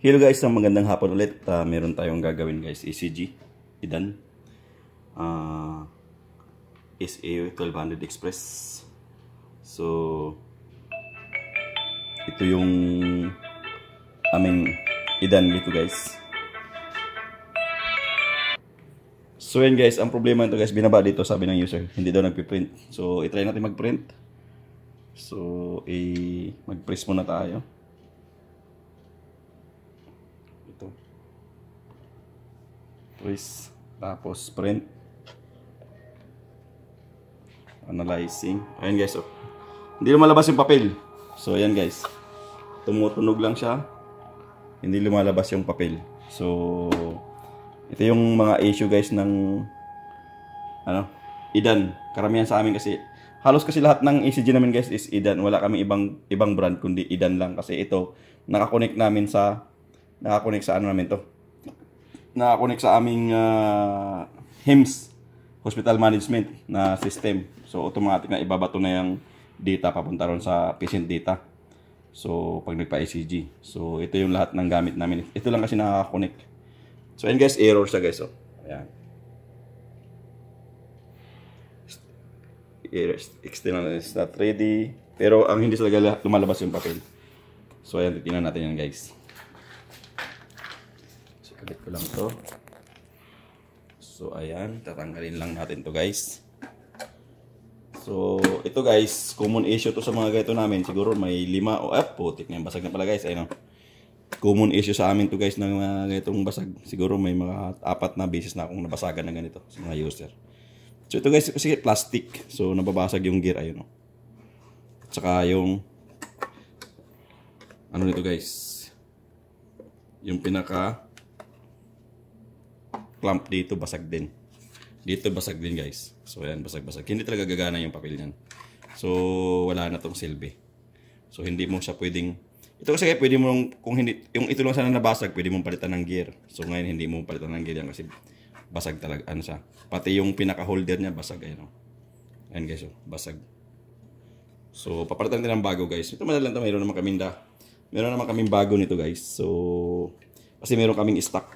Hello guys, ang magandang hapon ulit. Uh, meron tayong gagawin guys, ECG, idan. Uh, SA 1200 Express. So, ito yung aming idan dito guys. So yun guys, ang problema nito guys, binaba dito sabi ng user, hindi daw nagpiprint. So, itry natin magprint. So, i eh, mag-press muna tayo ito trace tapos print analyzing ayan guys oh. hindi lumalabas yung papel so ayan guys tumutunog lang siya hindi lumalabas yung papel so ito yung mga issue guys ng ano idan karamihan sa amin kasi halos kasi lahat ng ECG namin guys is idan. Wala kaming ibang ibang brand kundi idan lang kasi ito nakakonect namin sa nakakonek sa ano namin to. Nakakonek sa aming uh, ah, HIMS, Hospital Management na system. So automatic na ibabato na yung data papunta ron sa patient data. So pag nagpa-ECG. So ito yung lahat ng gamit namin. Ito lang kasi nakakonek. So and guys, error sa guys. Oh. Ayan. External is not ready. Pero ang hindi talaga lumalabas yung papel. So ayan, titingnan natin yan guys kabit ko lang to so ayan tatanggalin lang natin to guys so ito guys common issue to sa mga gaito namin siguro may lima o eh putik na yung basag na pala guys ayun o oh. common issue sa amin to guys ng mga ganitong basag siguro may mga apat na beses na akong nabasagan ng ganito sa mga user so ito guys kasi plastic so nababasag yung gear ayun o oh. at saka yung ano nito guys yung pinaka clamp dito basag din. Dito basag din guys. So ayan basag-basag. Hindi talaga gagana yung papel niyan. So wala na tong silbi. So hindi mo siya pwedeng ito kasi kaya pwede mo kung hindi yung ito lang sana nabasag, pwede mong palitan ng gear. So ngayon hindi mo palitan ng gear yan kasi basag talaga ano siya. Pati yung pinaka holder niya basag ayun. Oh. Ayun guys, oh, basag. So papalitan din ng bago guys. Ito lang to mayroon naman kaming da. Meron naman kaming bago nito guys. So kasi meron kaming stock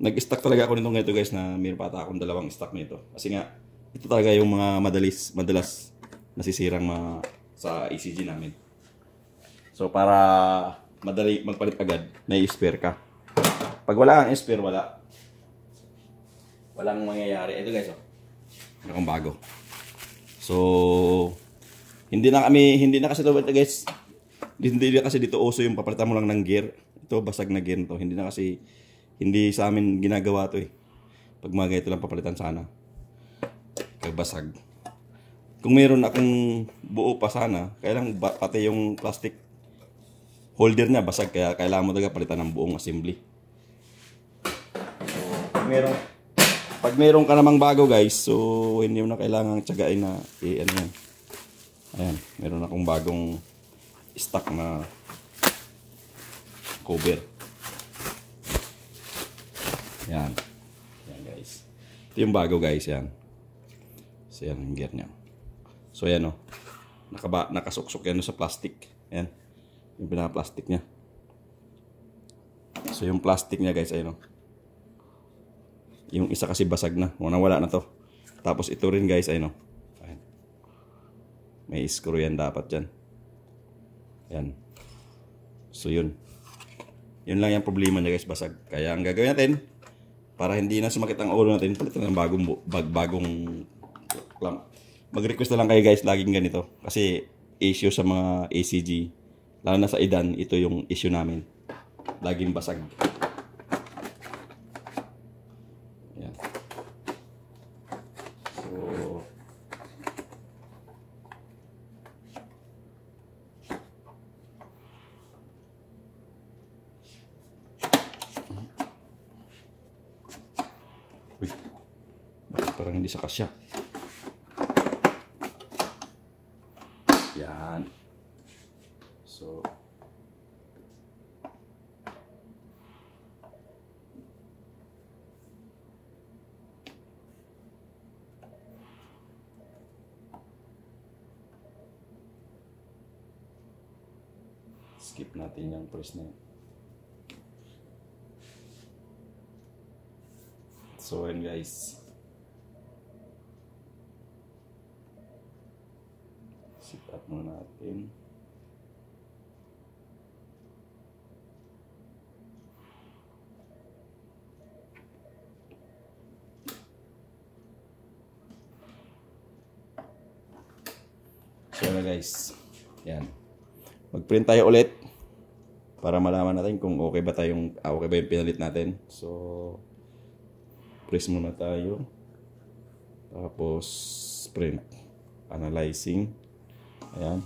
nag-stock talaga ako nitong ito guys na mayroon pa ata akong dalawang stock nito. Kasi nga, ito talaga yung mga madalis, madalas nasisirang mga sa ECG namin. So para madali magpalit agad, may spare ka. Pag wala ang spare, wala. Walang mangyayari. Ito guys, oh. Meron bago. So, hindi na kami, hindi na kasi ito guys, hindi na kasi dito uso yung papalitan mo lang ng gear. Ito, basag na gear to. Hindi na kasi hindi sa amin ginagawa to eh. Pag mga ganito lang papalitan sana. Kagbasag. Kung meron akong buo pa sana, kailang pati yung plastic holder niya basag. Kaya kailangan mo talaga palitan ng buong assembly. So, meron, pag meron ka namang bago guys, so hindi mo na kailangan tsagain na eh, ano yan. Ayan, meron akong bagong stock na cover. Yan. Yan guys. Ito yung bago guys. Yan. So yan ang gear niya. So yan o. Oh. Nakaba, nakasuksok yan sa plastic. Yan. Yung pinaka-plastic niya. So yung plastic niya guys. Ayun o. Oh. Yung isa kasi basag na. O nawala na to. Tapos ito rin guys. Ayun o. Oh. Ayun. May screw yan dapat dyan. Yan. So yun. Yun lang yung problema niya guys. Basag. Kaya ang gagawin natin para hindi na sumakit ang ulo natin, palitan ng bagong, bag, bagong clamp. Mag-request na lang kayo guys, laging ganito. Kasi issue sa mga ACG, lalo na sa idan, ito yung issue namin. Laging basag. parang hindi sa kasya. Yan. So, skip natin yung press na yun. So, and guys, muna ano natin so na ano, guys yan mag print tayo ulit para malaman natin kung okay ba tayong ah, okay ba yung pinalit natin so press muna tayo tapos print analyzing Ayan.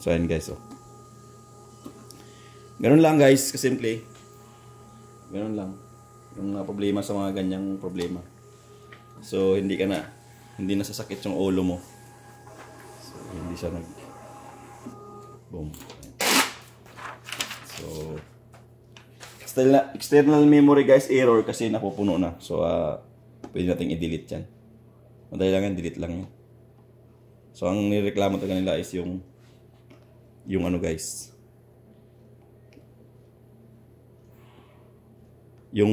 So, ayan guys, oh. Ganun lang guys, kasimple. Ganun lang. Yung mga problema sa mga ganyang problema. So, hindi ka na, hindi na sasakit yung ulo mo. So, hindi siya nag... Boom. Ayan. So, external, external memory guys, error kasi napupuno na. So, uh, pwede natin i-delete yan. Madali lang yan, delete lang yan. So ang nireklamo talaga nila is yung yung ano guys. Yung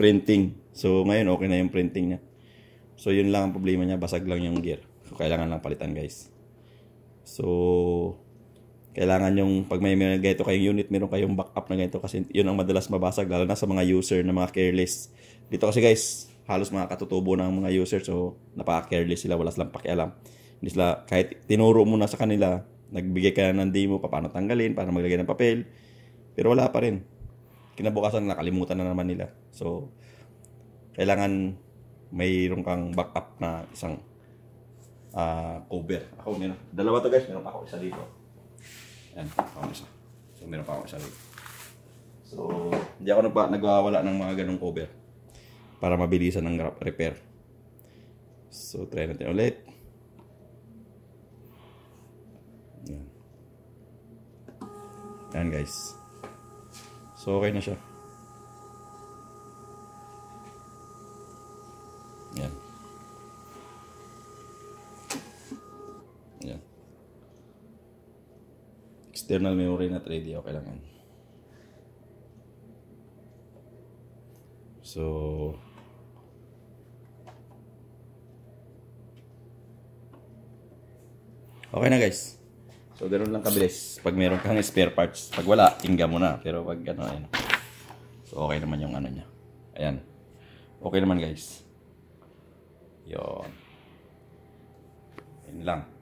printing. So ngayon okay na yung printing niya. So yun lang ang problema niya, basag lang yung gear. So kailangan lang palitan guys. So kailangan yung pag may meron gayto kayong unit, meron kayong backup na ganito kasi yun ang madalas mabasag lalo na sa mga user na mga careless. Dito kasi guys, halos mga katutubo ng mga user so napaka-careless sila, wala silang pakialam. Isla, kahit tinuro mo na sa kanila, nagbigay ka na ng demo pa paano tanggalin, paano maglagay ng papel, pero wala pa rin. Kinabukasan nakalimutan na naman nila. So, kailangan mayroon kang backup na isang uh, cover. Ako meron. Dalawa to guys, meron pa ako isa dito. Ayan, pa ako isa. So, meron pa ako isa dito. So, hindi ako nagpa, nagwawala ng mga ganong cover para mabilisan ng repair. So, try natin ulit. Yan. Yan guys. So okay na siya. Yan. Yan. External memory na 3D. Okay lang yan. So, Okay na guys. So, ganoon lang kabilis. Pag meron kang spare parts. Pag wala, tingga mo na. Pero pag ano, ayan. So, okay naman yung ano niya. Ayan. Okay naman, guys. Yun. Yun lang.